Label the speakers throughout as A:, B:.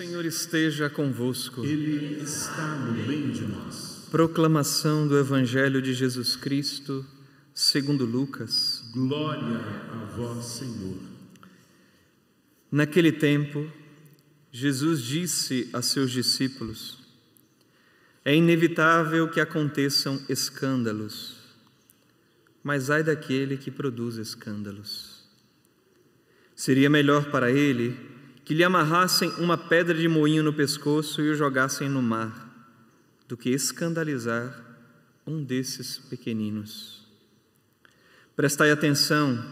A: Senhor esteja convosco. Ele está no meio de nós. Proclamação do Evangelho de Jesus Cristo, segundo Lucas. Glória a vós, Senhor. Naquele tempo, Jesus disse a seus discípulos: É inevitável que aconteçam escândalos, mas ai daquele que produz escândalos. Seria melhor para ele que lhe amarrassem uma pedra de moinho no pescoço e o jogassem no mar, do que escandalizar um desses pequeninos. Prestai atenção: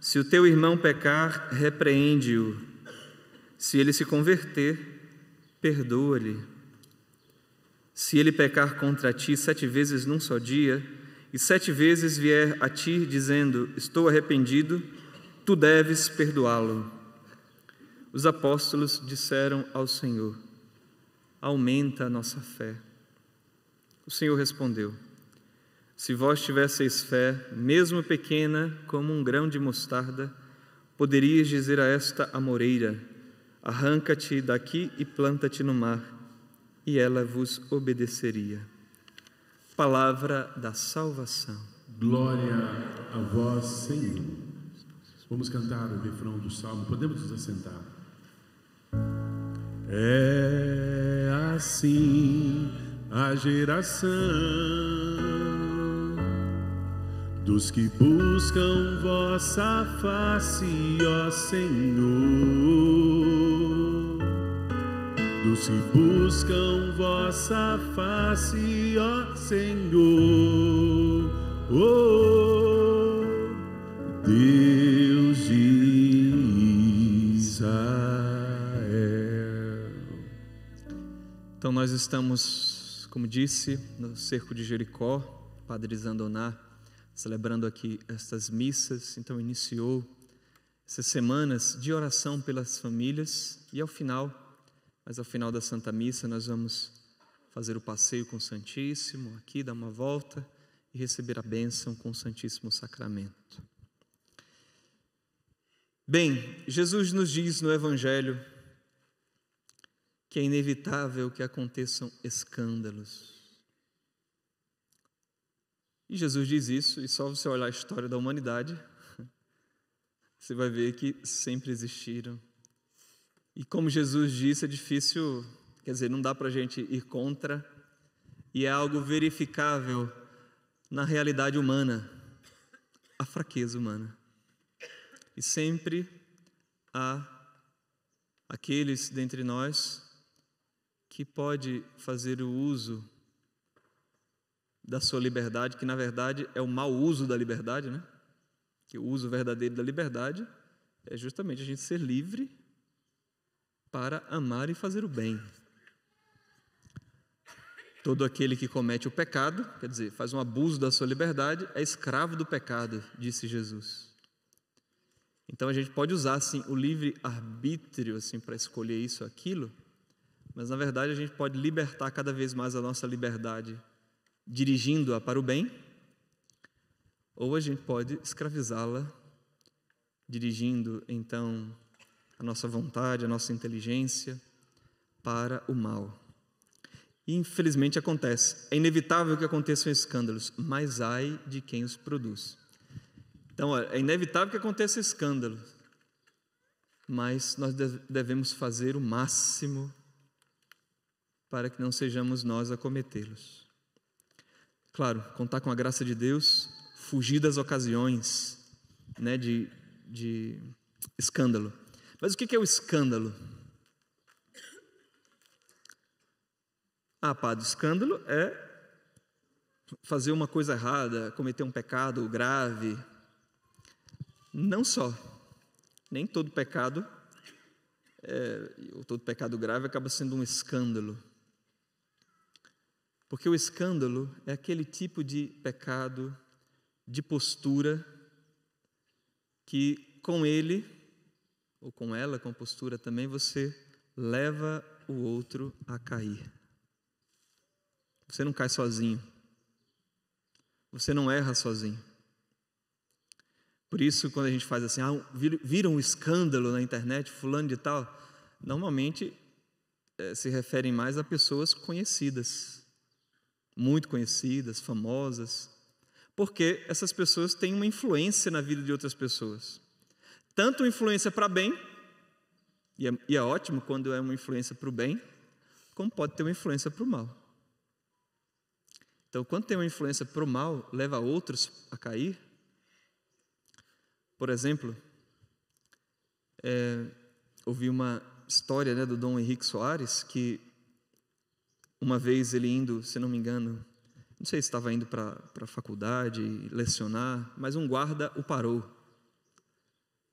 A: se o teu irmão pecar, repreende-o. Se ele se converter, perdoa-lhe. Se ele pecar contra ti sete vezes num só dia, e sete vezes vier a ti dizendo: Estou arrependido, tu deves perdoá-lo os apóstolos disseram ao Senhor: Aumenta a nossa fé. O Senhor respondeu: Se vós tivesseis fé, mesmo pequena como um grão de mostarda, poderias dizer a esta amoreira: Arranca-te daqui e planta-te no mar, e ela vos obedeceria. Palavra da salvação. Glória a vós, Senhor. Vamos cantar o refrão do salmo. Podemos nos assentar. É assim a geração dos que buscam vossa face, ó Senhor. Dos que buscam vossa face, ó Senhor. Oh, oh. Nós estamos, como disse, no cerco de Jericó, Padre Zandoná, celebrando aqui estas missas. Então, iniciou essas semanas de oração pelas famílias e ao final, mas ao final da Santa Missa, nós vamos fazer o passeio com o Santíssimo, aqui dar uma volta e receber a bênção com o Santíssimo Sacramento. Bem, Jesus nos diz no Evangelho que é inevitável que aconteçam escândalos. E Jesus diz isso, e só você olhar a história da humanidade, você vai ver que sempre existiram. E como Jesus disse, é difícil, quer dizer, não dá para a gente ir contra, e é algo verificável na realidade humana, a fraqueza humana. E sempre há aqueles dentre nós que pode fazer o uso da sua liberdade, que na verdade é o mau uso da liberdade, né? Que o uso verdadeiro da liberdade é justamente a gente ser livre para amar e fazer o bem. Todo aquele que comete o pecado, quer dizer, faz um abuso da sua liberdade, é escravo do pecado, disse Jesus. Então a gente pode usar assim o livre arbítrio assim para escolher isso aquilo, mas na verdade a gente pode libertar cada vez mais a nossa liberdade, dirigindo-a para o bem, ou a gente pode escravizá-la, dirigindo então a nossa vontade, a nossa inteligência para o mal. E infelizmente acontece. É inevitável que aconteçam escândalos, mas ai de quem os produz. Então, olha, é inevitável que aconteça escândalo, mas nós devemos fazer o máximo para que não sejamos nós a cometê-los. Claro, contar com a graça de Deus, fugir das ocasiões né, de, de escândalo. Mas o que é o escândalo? Ah, padre, escândalo é fazer uma coisa errada, cometer um pecado grave. Não só. Nem todo pecado, é, ou todo pecado grave acaba sendo um escândalo. Porque o escândalo é aquele tipo de pecado, de postura, que com ele, ou com ela, com a postura também, você leva o outro a cair. Você não cai sozinho. Você não erra sozinho. Por isso, quando a gente faz assim, ah, viram um escândalo na internet, fulano de tal, normalmente é, se referem mais a pessoas conhecidas muito conhecidas, famosas, porque essas pessoas têm uma influência na vida de outras pessoas. Tanto influência para bem, e é, e é ótimo quando é uma influência para o bem, como pode ter uma influência para o mal. Então, quando tem uma influência para o mal, leva outros a cair. Por exemplo, é, ouvi uma história né, do Dom Henrique Soares que uma vez ele indo, se não me engano, não sei se estava indo para a faculdade, lecionar, mas um guarda o parou,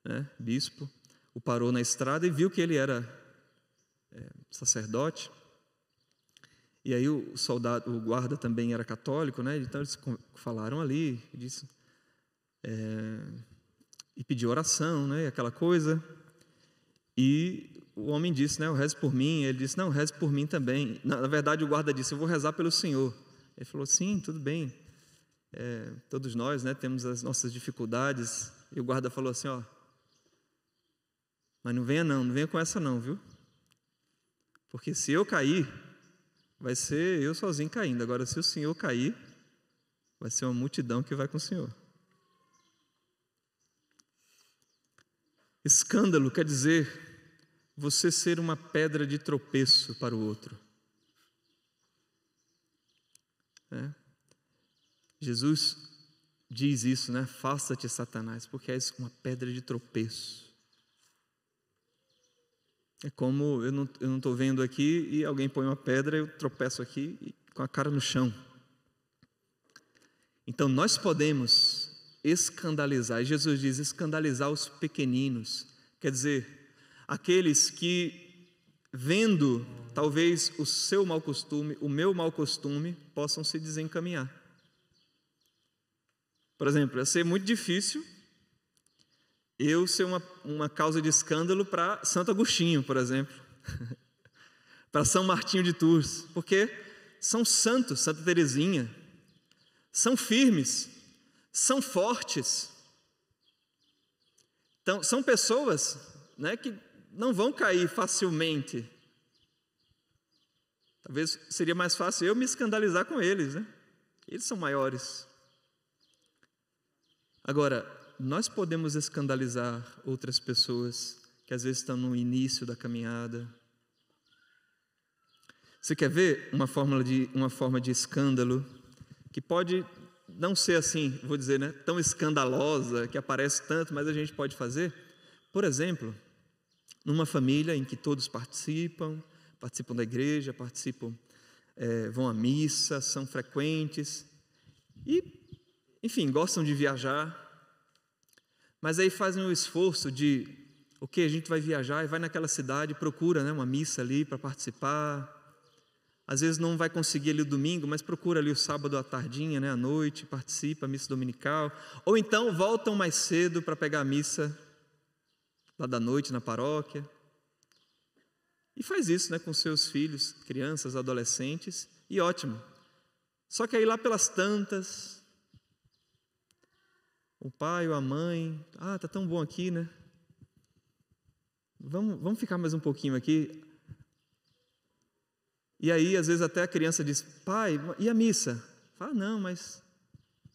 A: né? bispo, o parou na estrada e viu que ele era é, sacerdote. E aí o soldado, o guarda também era católico, né? Então eles falaram ali, disse, é, e pediu oração, né? Aquela coisa. E o homem disse, né, eu rezo por mim. Ele disse, não, rezo por mim também. Na, na verdade, o guarda disse, eu vou rezar pelo Senhor. Ele falou, sim, tudo bem. É, todos nós, né, temos as nossas dificuldades. E o guarda falou assim, ó, mas não venha não, não venha com essa não, viu? Porque se eu cair, vai ser eu sozinho caindo. Agora, se o Senhor cair, vai ser uma multidão que vai com o Senhor. Escândalo quer dizer você ser uma pedra de tropeço para o outro. É. Jesus diz isso, né? Faça-te, Satanás, porque és uma pedra de tropeço. É como eu não estou vendo aqui e alguém põe uma pedra, eu tropeço aqui e, com a cara no chão. Então nós podemos escandalizar, e Jesus diz: escandalizar os pequeninos, quer dizer, Aqueles que, vendo talvez o seu mau costume, o meu mau costume, possam se desencaminhar. Por exemplo, ia ser muito difícil eu ser uma, uma causa de escândalo para Santo Agostinho, por exemplo, para São Martinho de Tours, porque são santos, Santa Teresinha, são firmes, são fortes. Então, são pessoas né, que não vão cair facilmente. Talvez seria mais fácil eu me escandalizar com eles, né? Eles são maiores. Agora, nós podemos escandalizar outras pessoas que às vezes estão no início da caminhada. Você quer ver uma fórmula de uma forma de escândalo que pode não ser assim, vou dizer, né, tão escandalosa que aparece tanto, mas a gente pode fazer? Por exemplo, numa família em que todos participam, participam da igreja, participam, é, vão à missa, são frequentes e, enfim, gostam de viajar. Mas aí fazem o esforço de, ok, a gente vai viajar e vai naquela cidade, procura né, uma missa ali para participar. Às vezes não vai conseguir ali o domingo, mas procura ali o sábado à tardinha, né, à noite, participa, missa dominical. Ou então voltam mais cedo para pegar a missa lá da noite na paróquia. E faz isso né, com seus filhos, crianças, adolescentes, e ótimo. Só que aí lá pelas tantas, o pai ou a mãe, ah, tá tão bom aqui, né? Vamos, vamos ficar mais um pouquinho aqui. E aí, às vezes, até a criança diz, pai, e a missa? Fala, não, mas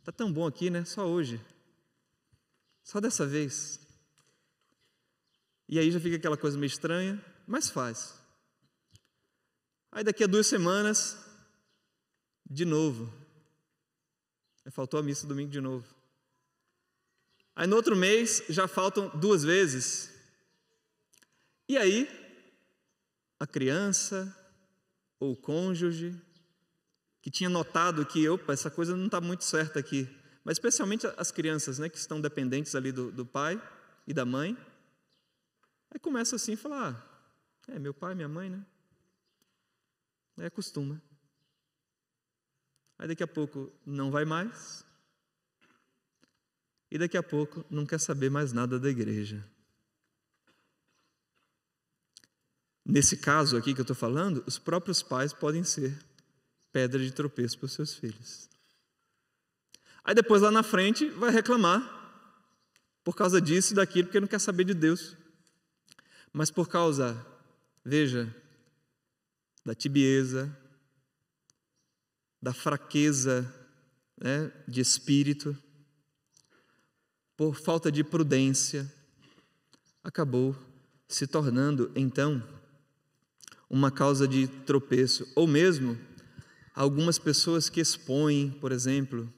A: tá tão bom aqui, né? Só hoje. Só dessa vez. E aí já fica aquela coisa meio estranha, mas faz. Aí daqui a duas semanas, de novo. É, faltou a missa domingo de novo. Aí no outro mês já faltam duas vezes. E aí, a criança ou o cônjuge que tinha notado que, opa, essa coisa não está muito certa aqui, mas especialmente as crianças né, que estão dependentes ali do, do pai e da mãe, Aí começa assim, falar, ah, é meu pai, minha mãe, né? Aí é acostuma. Aí daqui a pouco não vai mais. E daqui a pouco não quer saber mais nada da igreja. Nesse caso aqui que eu estou falando, os próprios pais podem ser pedra de tropeço para os seus filhos. Aí depois lá na frente vai reclamar por causa disso e daquilo, porque não quer saber de Deus. Mas por causa, veja, da tibieza, da fraqueza né, de espírito, por falta de prudência, acabou se tornando então uma causa de tropeço, ou mesmo algumas pessoas que expõem, por exemplo,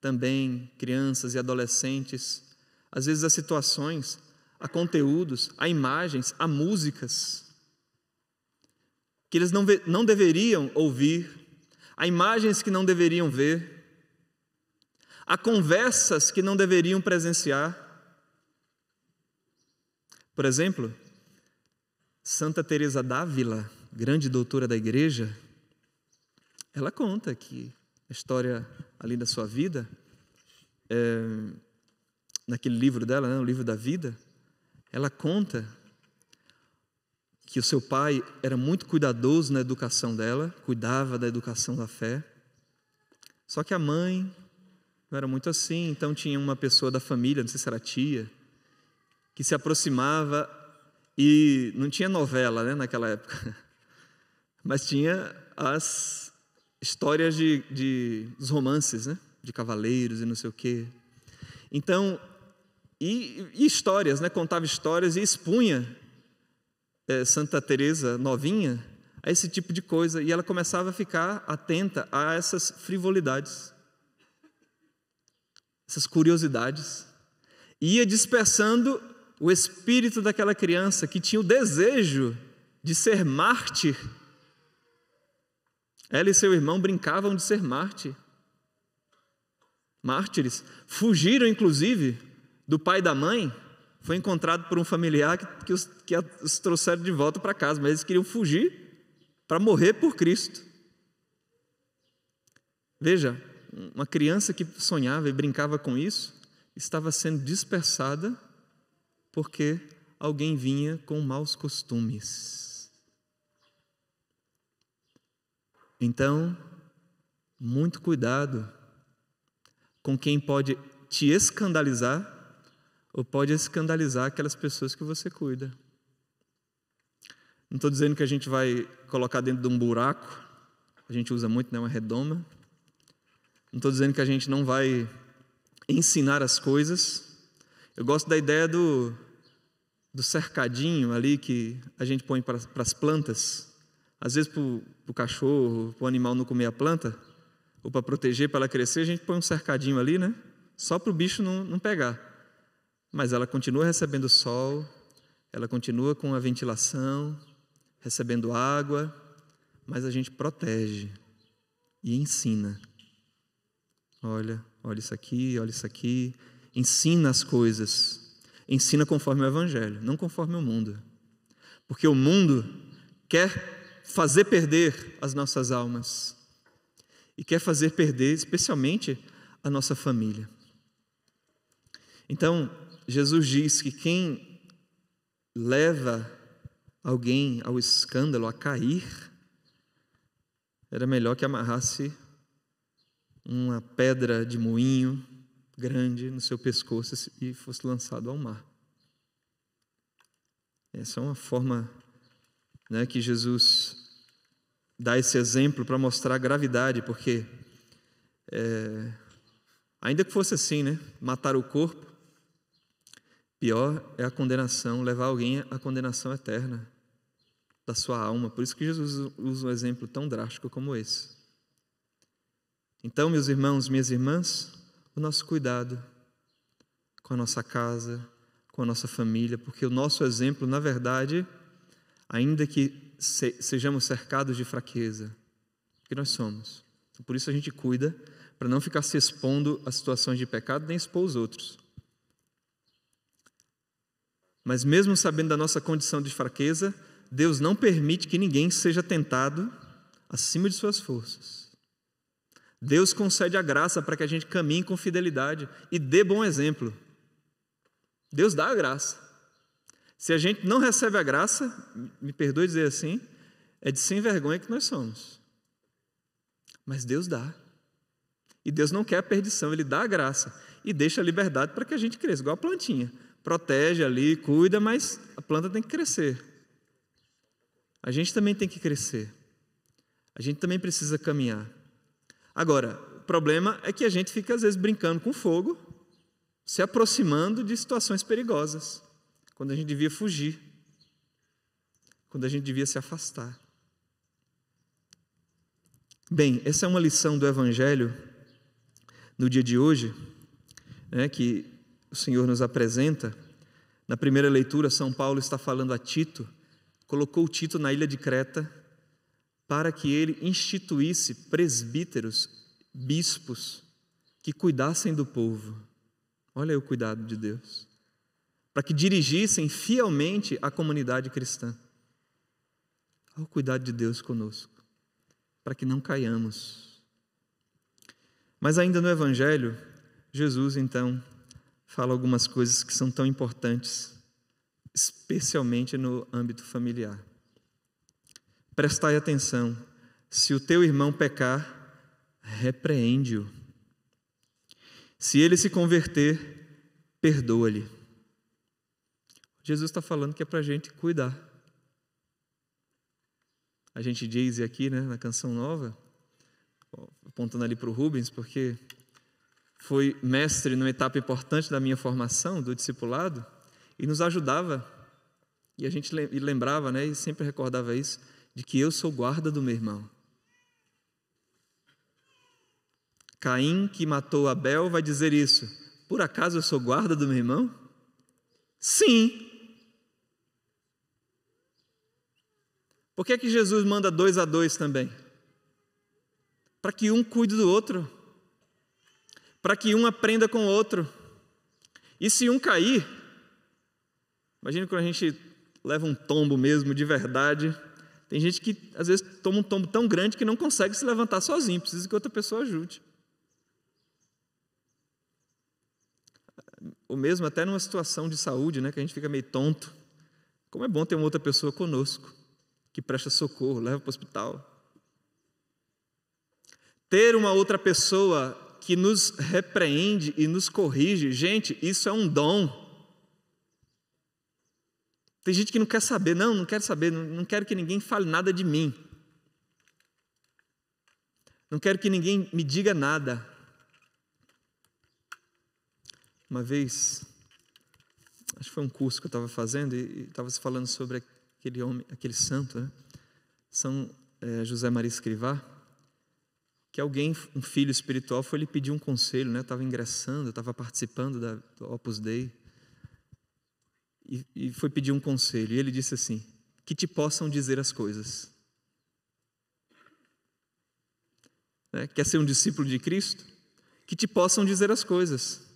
A: também crianças e adolescentes, às vezes as situações a conteúdos, a imagens, a músicas que eles não, não deveriam ouvir, a imagens que não deveriam ver, a conversas que não deveriam presenciar. Por exemplo, Santa Teresa d'Ávila, grande doutora da igreja, ela conta que a história ali da sua vida, é, naquele livro dela, né, o livro da vida, ela conta que o seu pai era muito cuidadoso na educação dela, cuidava da educação da fé. Só que a mãe não era muito assim, então tinha uma pessoa da família, não sei se era tia, que se aproximava e não tinha novela né, naquela época, mas tinha as histórias de, de os romances, né, de cavaleiros e não sei o quê. Então, e, e histórias, né? contava histórias e expunha é, Santa Teresa novinha a esse tipo de coisa. E ela começava a ficar atenta a essas frivolidades, essas curiosidades. E ia dispersando o espírito daquela criança que tinha o desejo de ser mártir. Ela e seu irmão brincavam de ser mártir. Mártires fugiram, inclusive, do pai e da mãe foi encontrado por um familiar que, que os, que os trouxeram de volta para casa, mas eles queriam fugir para morrer por Cristo. Veja, uma criança que sonhava e brincava com isso estava sendo dispersada porque alguém vinha com maus costumes. Então, muito cuidado com quem pode te escandalizar ou pode escandalizar aquelas pessoas que você cuida. Não estou dizendo que a gente vai colocar dentro de um buraco, a gente usa muito, né, uma redoma. Não estou dizendo que a gente não vai ensinar as coisas. Eu gosto da ideia do, do cercadinho ali que a gente põe para, as plantas. Às vezes, para o cachorro, para o animal não comer a planta, ou para proteger, para ela crescer, a gente põe um cercadinho ali, né? Só para o bicho não, não pegar mas ela continua recebendo sol, ela continua com a ventilação, recebendo água, mas a gente protege e ensina. Olha, olha isso aqui, olha isso aqui. Ensina as coisas. Ensina conforme o Evangelho, não conforme o mundo. Porque o mundo quer fazer perder as nossas almas. E quer fazer perder, especialmente, a nossa família. Então, Jesus diz que quem leva alguém ao escândalo, a cair, era melhor que amarrasse uma pedra de moinho grande no seu pescoço e fosse lançado ao mar. Essa é uma forma né, que Jesus dá esse exemplo para mostrar a gravidade, porque é, ainda que fosse assim, né, matar o corpo, Pior é a condenação, levar alguém à condenação eterna da sua alma. Por isso que Jesus usa um exemplo tão drástico como esse. Então, meus irmãos, minhas irmãs, o nosso cuidado com a nossa casa, com a nossa família, porque o nosso exemplo, na verdade, ainda que sejamos cercados de fraqueza, que nós somos. Por isso a gente cuida para não ficar se expondo a situações de pecado nem expor os outros. Mas, mesmo sabendo da nossa condição de fraqueza, Deus não permite que ninguém seja tentado acima de suas forças. Deus concede a graça para que a gente caminhe com fidelidade e dê bom exemplo. Deus dá a graça. Se a gente não recebe a graça, me perdoe dizer assim, é de sem vergonha que nós somos. Mas Deus dá. E Deus não quer a perdição, Ele dá a graça e deixa a liberdade para que a gente cresça, igual a plantinha protege ali, cuida, mas a planta tem que crescer. A gente também tem que crescer. A gente também precisa caminhar. Agora, o problema é que a gente fica às vezes brincando com fogo, se aproximando de situações perigosas, quando a gente devia fugir, quando a gente devia se afastar. Bem, essa é uma lição do Evangelho no dia de hoje, né, que o Senhor nos apresenta. Na primeira leitura, São Paulo está falando a Tito, colocou Tito na ilha de Creta para que ele instituísse presbíteros, bispos, que cuidassem do povo. Olha aí o cuidado de Deus. Para que dirigissem fielmente a comunidade cristã. Olha o cuidado de Deus conosco, para que não caiamos. Mas ainda no Evangelho, Jesus então fala algumas coisas que são tão importantes, especialmente no âmbito familiar. Prestai atenção: se o teu irmão pecar, repreende-o. Se ele se converter, perdoa-lhe. Jesus está falando que é para a gente cuidar. A gente diz aqui né, na canção nova, apontando ali para o Rubens, porque foi mestre numa etapa importante da minha formação, do discipulado, e nos ajudava. E a gente lembrava, né, e sempre recordava isso, de que eu sou guarda do meu irmão. Caim, que matou Abel, vai dizer isso. Por acaso eu sou guarda do meu irmão? Sim. Por que, é que Jesus manda dois a dois também? Para que um cuide do outro para que um aprenda com o outro. E se um cair, imagina quando a gente leva um tombo mesmo de verdade. Tem gente que às vezes toma um tombo tão grande que não consegue se levantar sozinho, precisa que outra pessoa ajude. O mesmo até numa situação de saúde, né, que a gente fica meio tonto. Como é bom ter uma outra pessoa conosco que presta socorro, leva para o hospital. Ter uma outra pessoa que nos repreende e nos corrige. Gente, isso é um dom. Tem gente que não quer saber, não, não quero saber, não, quero que ninguém fale nada de mim. Não quero que ninguém me diga nada. Uma vez, acho que foi um curso que eu estava fazendo e estava se falando sobre aquele homem, aquele santo, né? São é, José Maria Escrivá que alguém, um filho espiritual, foi lhe pedir um conselho, né? Estava ingressando, estava participando da do Opus Dei e, e foi pedir um conselho. E ele disse assim: que te possam dizer as coisas. Né? Quer ser um discípulo de Cristo? Que te possam dizer as coisas.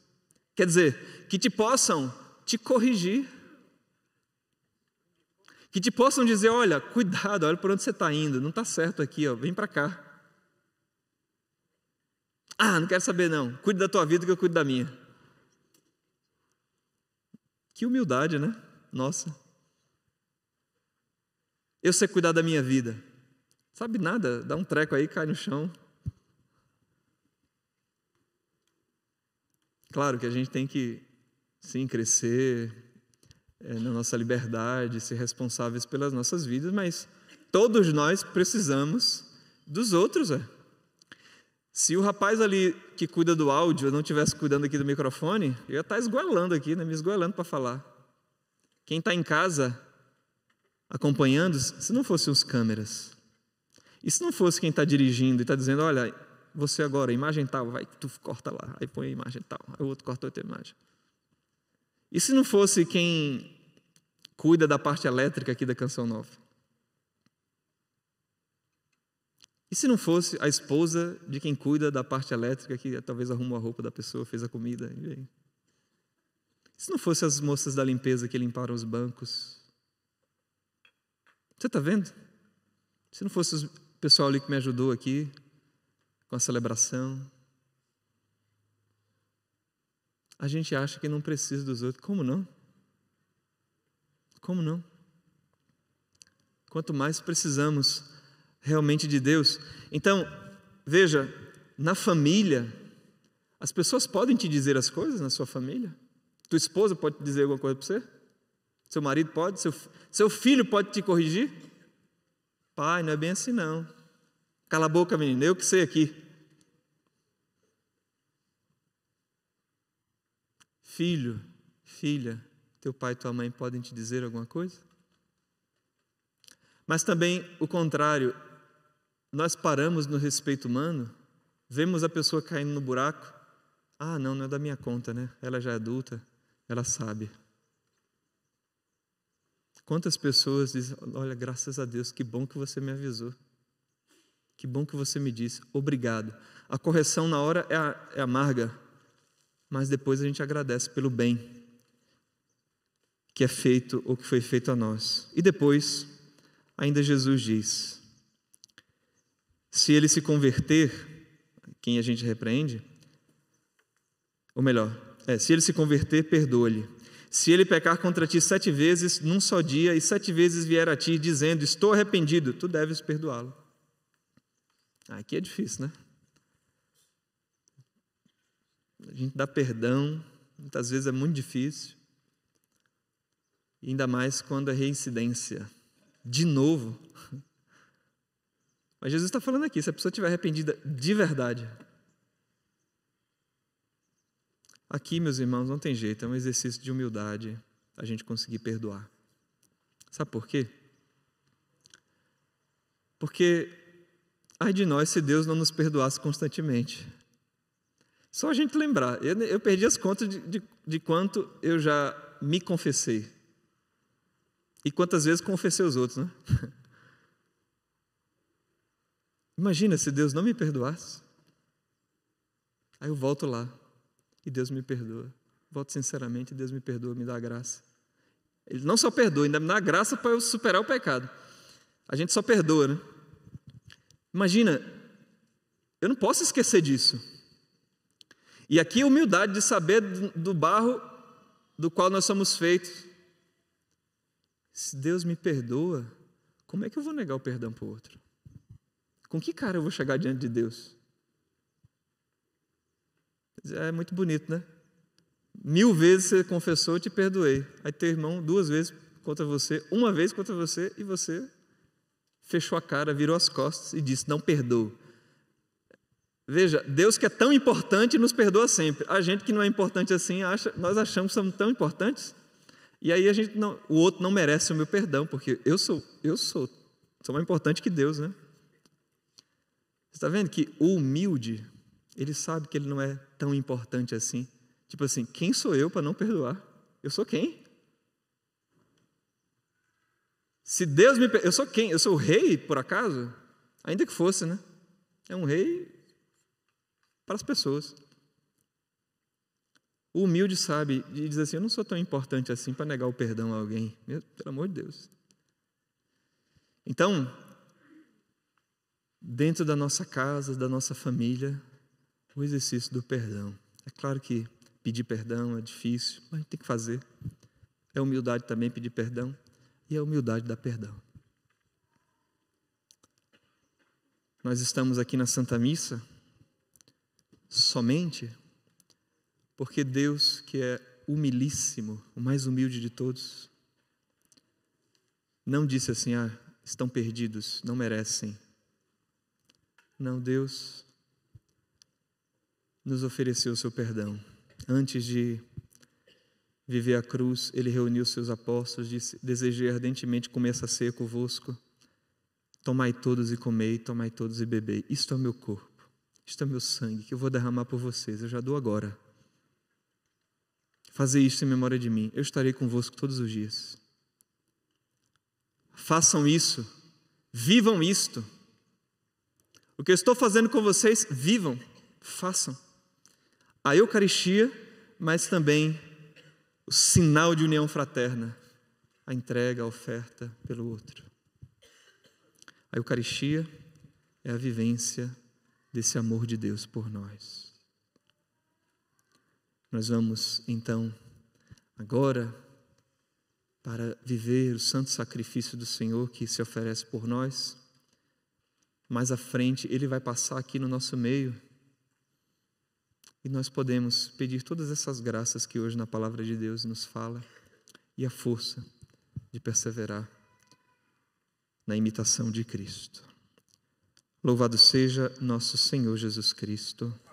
A: Quer dizer, que te possam te corrigir. Que te possam dizer: olha, cuidado, olha por onde você está indo, não está certo aqui, ó, vem para cá. Ah, não quero saber não. Cuide da tua vida que eu cuido da minha. Que humildade, né? Nossa. Eu sei cuidar da minha vida. Sabe nada, dá um treco aí, cai no chão. Claro que a gente tem que, sim, crescer é, na nossa liberdade, ser responsáveis pelas nossas vidas, mas todos nós precisamos dos outros, é. Se o rapaz ali que cuida do áudio não tivesse cuidando aqui do microfone, eu ia estar tá esgoelando aqui, né? me esgoelando para falar. Quem está em casa acompanhando, se não fossem os câmeras, e se não fosse quem está dirigindo e está dizendo, olha, você agora, imagem tal, vai, tu corta lá, aí põe a imagem tal, aí o outro corta outra imagem. E se não fosse quem cuida da parte elétrica aqui da Canção Nova? E se não fosse a esposa de quem cuida da parte elétrica, que talvez arrumou a roupa da pessoa, fez a comida? E se não fosse as moças da limpeza que limparam os bancos? Você está vendo? Se não fosse o pessoal ali que me ajudou aqui com a celebração. A gente acha que não precisa dos outros. Como não? Como não? Quanto mais precisamos realmente de Deus. Então, veja, na família, as pessoas podem te dizer as coisas na sua família? Tua esposa pode te dizer alguma coisa para você? Seu marido pode? Seu, seu filho pode te corrigir? Pai, não é bem assim não. Cala a boca, menino, eu que sei aqui. Filho, filha, teu pai e tua mãe podem te dizer alguma coisa? Mas também o contrário, nós paramos no respeito humano, vemos a pessoa caindo no buraco. Ah, não, não é da minha conta, né? Ela já é adulta, ela sabe. Quantas pessoas dizem: Olha, graças a Deus, que bom que você me avisou. Que bom que você me disse, obrigado. A correção na hora é, é amarga, mas depois a gente agradece pelo bem que é feito ou que foi feito a nós. E depois, ainda Jesus diz: se ele se converter, quem a gente repreende, ou melhor, é, se ele se converter, perdoa-lhe. Se ele pecar contra ti sete vezes num só dia e sete vezes vier a ti dizendo, estou arrependido, tu deves perdoá-lo. Ah, aqui é difícil, né? A gente dá perdão, muitas vezes é muito difícil. Ainda mais quando é reincidência. De novo, mas Jesus está falando aqui: se a pessoa estiver arrependida de verdade, aqui, meus irmãos, não tem jeito, é um exercício de humildade a gente conseguir perdoar. Sabe por quê? Porque ai de nós se Deus não nos perdoasse constantemente. Só a gente lembrar, eu, eu perdi as contas de, de, de quanto eu já me confessei. E quantas vezes confessei os outros, né? Imagina se Deus não me perdoasse. Aí eu volto lá e Deus me perdoa. Volto sinceramente e Deus me perdoa, me dá graça. Ele não só perdoa, ainda me dá graça para eu superar o pecado. A gente só perdoa, né? Imagina, eu não posso esquecer disso. E aqui a humildade de saber do barro do qual nós somos feitos. Se Deus me perdoa, como é que eu vou negar o perdão para o outro? Com que cara eu vou chegar diante de Deus? É, é muito bonito, né? Mil vezes você confessou, eu te perdoei. Aí teu irmão, duas vezes contra você, uma vez contra você, e você fechou a cara, virou as costas e disse: Não perdoo. Veja, Deus que é tão importante nos perdoa sempre. A gente que não é importante assim, acha, nós achamos que somos tão importantes. E aí a gente não, o outro não merece o meu perdão, porque eu sou, eu sou, sou mais importante que Deus, né? está vendo que o humilde, ele sabe que ele não é tão importante assim. Tipo assim, quem sou eu para não perdoar? Eu sou quem? Se Deus me. Eu sou quem? Eu sou o rei, por acaso? Ainda que fosse, né? É um rei para as pessoas. O humilde sabe e diz assim: Eu não sou tão importante assim para negar o perdão a alguém. Meu, pelo amor de Deus. Então, dentro da nossa casa, da nossa família, o exercício do perdão. É claro que pedir perdão é difícil, mas a gente tem que fazer. É humildade também pedir perdão e a é humildade dar perdão. Nós estamos aqui na Santa Missa somente porque Deus, que é humilíssimo, o mais humilde de todos, não disse assim: ah, estão perdidos, não merecem, não, Deus nos ofereceu o seu perdão. Antes de viver a cruz, ele reuniu seus apóstolos, disse: Desejei ardentemente comer essa ceia convosco. Tomai todos e comei, tomai todos e bebei. Isto é o meu corpo, isto é o meu sangue, que eu vou derramar por vocês. Eu já dou agora. Fazei isto em memória de mim. Eu estarei convosco todos os dias. Façam isso, vivam isto o que eu estou fazendo com vocês, vivam, façam. A Eucaristia, mas também o sinal de união fraterna, a entrega, a oferta pelo outro. A Eucaristia é a vivência desse amor de Deus por nós. Nós vamos, então, agora, para viver o santo sacrifício do Senhor que se oferece por nós mais à frente ele vai passar aqui no nosso meio. E nós podemos pedir todas essas graças que hoje na palavra de Deus nos fala e a força de perseverar na imitação de Cristo. Louvado seja nosso Senhor Jesus Cristo.